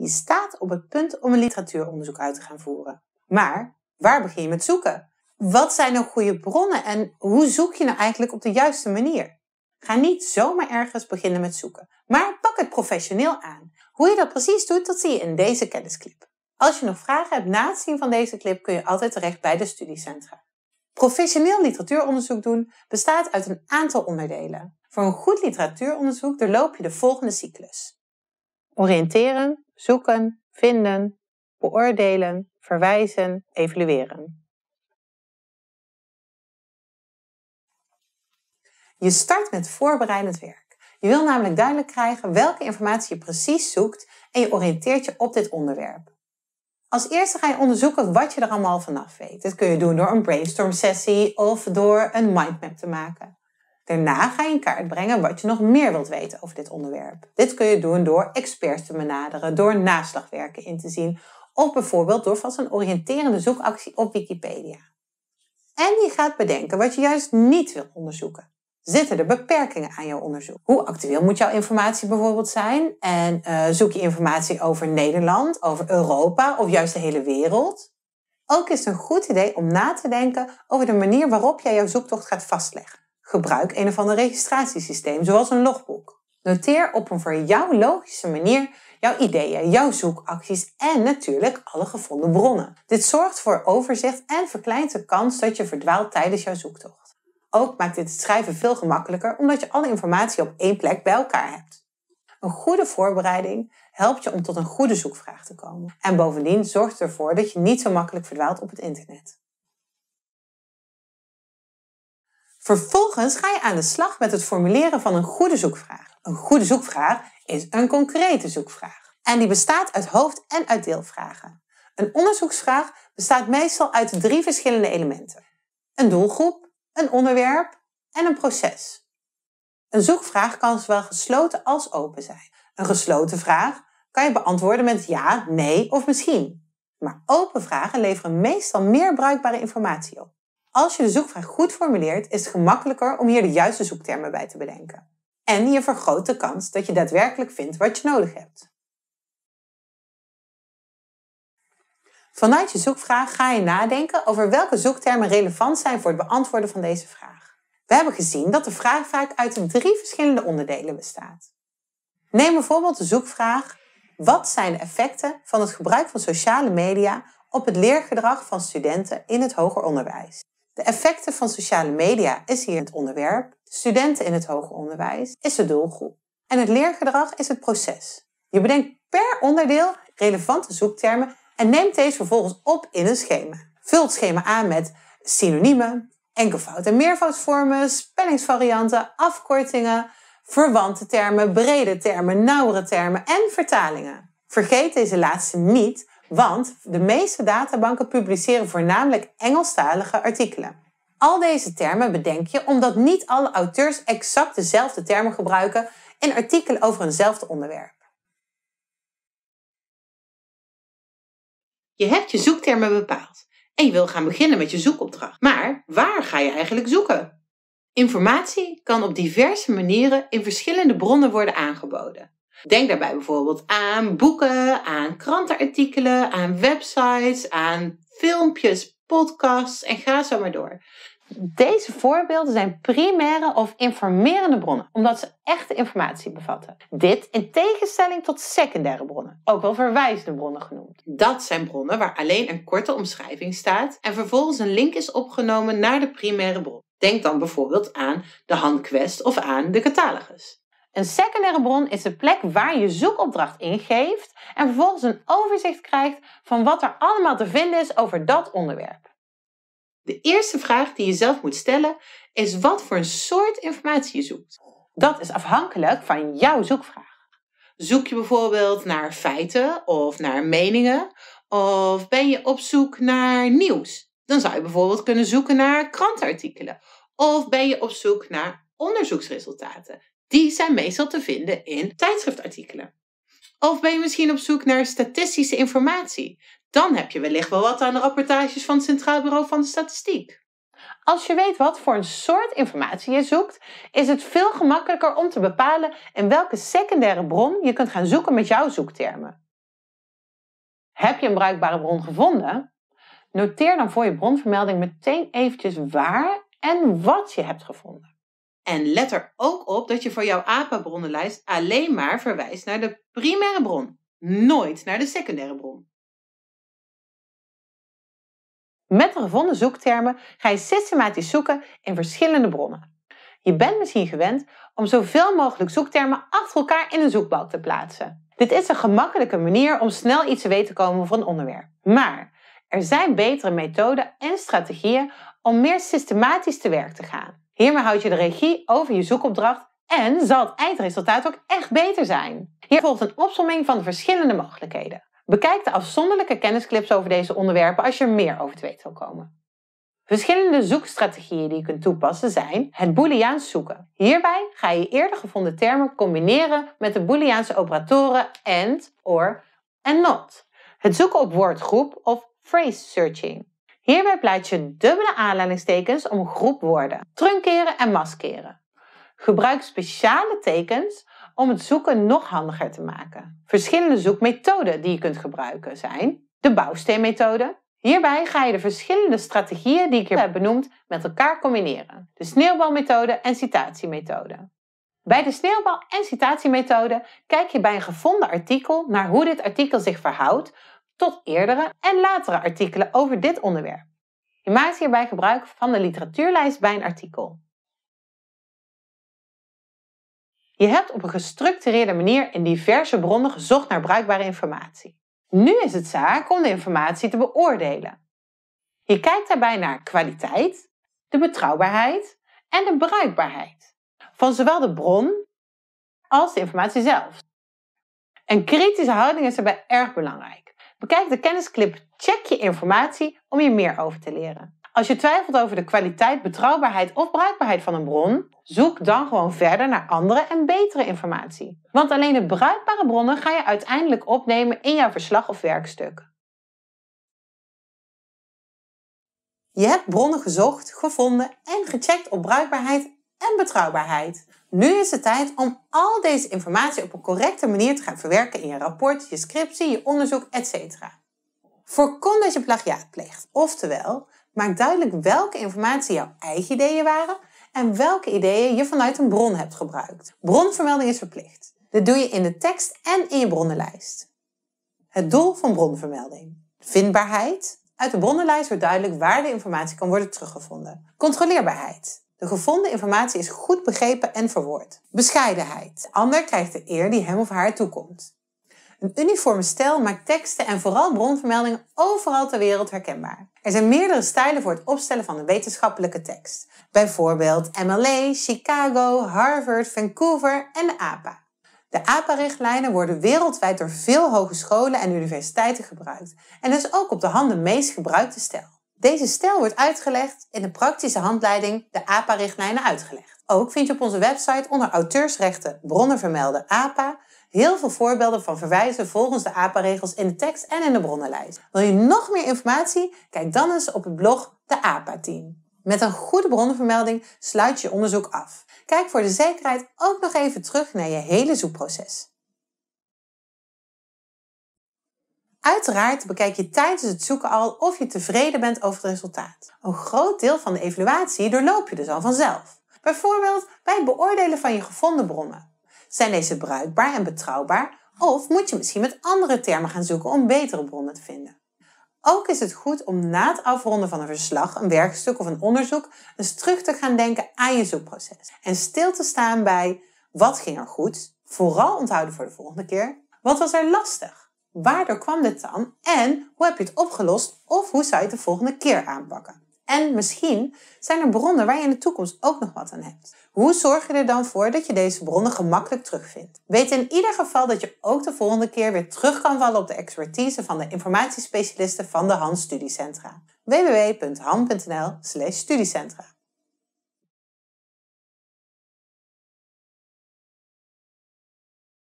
Je staat op het punt om een literatuuronderzoek uit te gaan voeren. Maar waar begin je met zoeken? Wat zijn nou goede bronnen en hoe zoek je nou eigenlijk op de juiste manier? Ga niet zomaar ergens beginnen met zoeken, maar pak het professioneel aan. Hoe je dat precies doet, dat zie je in deze kennisclip. Als je nog vragen hebt na het zien van deze clip, kun je altijd terecht bij de studiecentra. Professioneel literatuuronderzoek doen bestaat uit een aantal onderdelen. Voor een goed literatuuronderzoek doorloop je de volgende cyclus. Oriënteren, zoeken, vinden, beoordelen, verwijzen, evalueren. Je start met voorbereidend werk. Je wil namelijk duidelijk krijgen welke informatie je precies zoekt en je oriënteert je op dit onderwerp. Als eerste ga je onderzoeken wat je er allemaal vanaf weet. Dat kun je doen door een brainstorm sessie of door een mindmap te maken. Daarna ga je in kaart brengen wat je nog meer wilt weten over dit onderwerp. Dit kun je doen door experts te benaderen, door naslagwerken in te zien of bijvoorbeeld door vast een oriënterende zoekactie op Wikipedia. En je gaat bedenken wat je juist niet wilt onderzoeken. Zitten er beperkingen aan jouw onderzoek? Hoe actueel moet jouw informatie bijvoorbeeld zijn? En eh, zoek je informatie over Nederland, over Europa of juist de hele wereld? Ook is het een goed idee om na te denken over de manier waarop jij jouw zoektocht gaat vastleggen. Gebruik een of ander registratiesysteem, zoals een logboek. Noteer op een voor jou logische manier jouw ideeën, jouw zoekacties en natuurlijk alle gevonden bronnen. Dit zorgt voor overzicht en verkleint de kans dat je verdwaalt tijdens jouw zoektocht. Ook maakt dit het schrijven veel gemakkelijker omdat je alle informatie op één plek bij elkaar hebt. Een goede voorbereiding helpt je om tot een goede zoekvraag te komen. En bovendien zorgt ervoor dat je niet zo makkelijk verdwaalt op het internet. Vervolgens ga je aan de slag met het formuleren van een goede zoekvraag. Een goede zoekvraag is een concrete zoekvraag. En die bestaat uit hoofd- en uit deelvragen. Een onderzoeksvraag bestaat meestal uit drie verschillende elementen. Een doelgroep, een onderwerp en een proces. Een zoekvraag kan zowel gesloten als open zijn. Een gesloten vraag kan je beantwoorden met ja, nee of misschien. Maar open vragen leveren meestal meer bruikbare informatie op. Als je de zoekvraag goed formuleert, is het gemakkelijker om hier de juiste zoektermen bij te bedenken. En je vergroot de kans dat je daadwerkelijk vindt wat je nodig hebt. Vanuit je zoekvraag ga je nadenken over welke zoektermen relevant zijn voor het beantwoorden van deze vraag. We hebben gezien dat de vraag vaak uit drie verschillende onderdelen bestaat. Neem bijvoorbeeld de zoekvraag: wat zijn de effecten van het gebruik van sociale media op het leergedrag van studenten in het hoger onderwijs? De effecten van sociale media is hier het onderwerp. Studenten in het hoger onderwijs is de doelgroep. En het leergedrag is het proces. Je bedenkt per onderdeel relevante zoektermen en neemt deze vervolgens op in een schema. Vul het schema aan met synoniemen, enkelvoud- en meervoudsvormen, spellingsvarianten, afkortingen, verwante termen, brede termen, nauwere termen en vertalingen. Vergeet deze laatste niet, want de meeste databanken publiceren voornamelijk Engelstalige artikelen. Al deze termen bedenk je omdat niet alle auteurs exact dezelfde termen gebruiken in artikelen over eenzelfde onderwerp. Je hebt je zoektermen bepaald en je wil gaan beginnen met je zoekopdracht. Maar waar ga je eigenlijk zoeken? Informatie kan op diverse manieren in verschillende bronnen worden aangeboden. Denk daarbij bijvoorbeeld aan boeken, aan krantenartikelen, aan websites, aan filmpjes, podcasts en ga zo maar door. Deze voorbeelden zijn primaire of informerende bronnen, omdat ze echte informatie bevatten. Dit in tegenstelling tot secundaire bronnen, ook wel verwijzende bronnen genoemd. Dat zijn bronnen waar alleen een korte omschrijving staat en vervolgens een link is opgenomen naar de primaire bron. Denk dan bijvoorbeeld aan de handquest of aan de catalogus. Een secundaire bron is de plek waar je zoekopdracht ingeeft en vervolgens een overzicht krijgt van wat er allemaal te vinden is over dat onderwerp. De eerste vraag die je zelf moet stellen is wat voor een soort informatie je zoekt. Dat is afhankelijk van jouw zoekvraag. Zoek je bijvoorbeeld naar feiten of naar meningen of ben je op zoek naar nieuws? Dan zou je bijvoorbeeld kunnen zoeken naar krantartikelen. Of ben je op zoek naar onderzoeksresultaten? Die zijn meestal te vinden in tijdschriftartikelen. Of ben je misschien op zoek naar statistische informatie? Dan heb je wellicht wel wat aan de rapportages van het Centraal Bureau van de Statistiek. Als je weet wat voor een soort informatie je zoekt, is het veel gemakkelijker om te bepalen in welke secundaire bron je kunt gaan zoeken met jouw zoektermen. Heb je een bruikbare bron gevonden? Noteer dan voor je bronvermelding meteen eventjes waar en wat je hebt gevonden. En let er ook op dat je voor jouw APA-bronnenlijst alleen maar verwijst naar de primaire bron, nooit naar de secundaire bron. Met de gevonden zoektermen ga je systematisch zoeken in verschillende bronnen. Je bent misschien gewend om zoveel mogelijk zoektermen achter elkaar in een zoekbalk te plaatsen. Dit is een gemakkelijke manier om snel iets te weten te komen van een onderwerp. Maar er zijn betere methoden en strategieën om meer systematisch te werk te gaan. Hiermee houd je de regie over je zoekopdracht en zal het eindresultaat ook echt beter zijn. Hier volgt een opsomming van de verschillende mogelijkheden. Bekijk de afzonderlijke kennisclips over deze onderwerpen als je er meer over te weten wil komen. Verschillende zoekstrategieën die je kunt toepassen zijn het Booleaans zoeken. Hierbij ga je eerder gevonden termen combineren met de Booleaanse operatoren AND, OR en NOT. Het zoeken op woordgroep of phrase searching. Hierbij plaats je dubbele aanleidingstekens om groepwoorden, trunkeren en maskeren. Gebruik speciale tekens om het zoeken nog handiger te maken. Verschillende zoekmethoden die je kunt gebruiken zijn de bouwsteenmethode. Hierbij ga je de verschillende strategieën die ik hier heb benoemd met elkaar combineren. De sneeuwbalmethode en citatiemethode. Bij de sneeuwbal- en citatiemethode kijk je bij een gevonden artikel naar hoe dit artikel zich verhoudt tot eerdere en latere artikelen over dit onderwerp. Je maakt hierbij gebruik van de literatuurlijst bij een artikel. Je hebt op een gestructureerde manier in diverse bronnen gezocht naar bruikbare informatie. Nu is het zaak om de informatie te beoordelen. Je kijkt daarbij naar kwaliteit, de betrouwbaarheid en de bruikbaarheid van zowel de bron als de informatie zelf. Een kritische houding is daarbij erg belangrijk. Bekijk de kennisclip Check je informatie om je meer over te leren. Als je twijfelt over de kwaliteit, betrouwbaarheid of bruikbaarheid van een bron, zoek dan gewoon verder naar andere en betere informatie. Want alleen de bruikbare bronnen ga je uiteindelijk opnemen in jouw verslag of werkstuk. Je hebt bronnen gezocht, gevonden en gecheckt op bruikbaarheid en betrouwbaarheid. Nu is het tijd om al deze informatie op een correcte manier te gaan verwerken in je rapport, je scriptie, je onderzoek, etc. Voorkom dat je plagiaat pleegt. Oftewel, maak duidelijk welke informatie jouw eigen ideeën waren en welke ideeën je vanuit een bron hebt gebruikt. Bronvermelding is verplicht. Dit doe je in de tekst en in je bronnenlijst. Het doel van bronvermelding. Vindbaarheid. Uit de bronnenlijst wordt duidelijk waar de informatie kan worden teruggevonden. Controleerbaarheid. De gevonden informatie is goed begrepen en verwoord. Bescheidenheid. De ander krijgt de eer die hem of haar toekomt. Een uniforme stijl maakt teksten en vooral bronvermeldingen overal ter wereld herkenbaar. Er zijn meerdere stijlen voor het opstellen van een wetenschappelijke tekst. Bijvoorbeeld MLA, Chicago, Harvard, Vancouver en APA. De APA-richtlijnen worden wereldwijd door veel hogescholen en universiteiten gebruikt en dus ook op de handen meest gebruikte stijl. Deze stijl wordt uitgelegd in de praktische handleiding de APA-richtlijnen uitgelegd. Ook vind je op onze website onder auteursrechten, bronnen vermelden, APA, heel veel voorbeelden van verwijzen volgens de APA-regels in de tekst en in de bronnenlijst. Wil je nog meer informatie? Kijk dan eens op het blog De APA-team. Met een goede bronnenvermelding sluit je onderzoek af. Kijk voor de zekerheid ook nog even terug naar je hele zoekproces. Uiteraard bekijk je tijdens het zoeken al of je tevreden bent over het resultaat. Een groot deel van de evaluatie doorloop je dus al vanzelf. Bijvoorbeeld bij het beoordelen van je gevonden bronnen. Zijn deze bruikbaar en betrouwbaar of moet je misschien met andere termen gaan zoeken om betere bronnen te vinden? Ook is het goed om na het afronden van een verslag, een werkstuk of een onderzoek eens terug te gaan denken aan je zoekproces. En stil te staan bij wat ging er goed, vooral onthouden voor de volgende keer, wat was er lastig, Waardoor kwam dit dan en hoe heb je het opgelost of hoe zou je het de volgende keer aanpakken? En misschien zijn er bronnen waar je in de toekomst ook nog wat aan hebt. Hoe zorg je er dan voor dat je deze bronnen gemakkelijk terugvindt? Weet in ieder geval dat je ook de volgende keer weer terug kan vallen op de expertise van de informatiespecialisten van de HAN Studiecentra. www.han.nl/studiecentra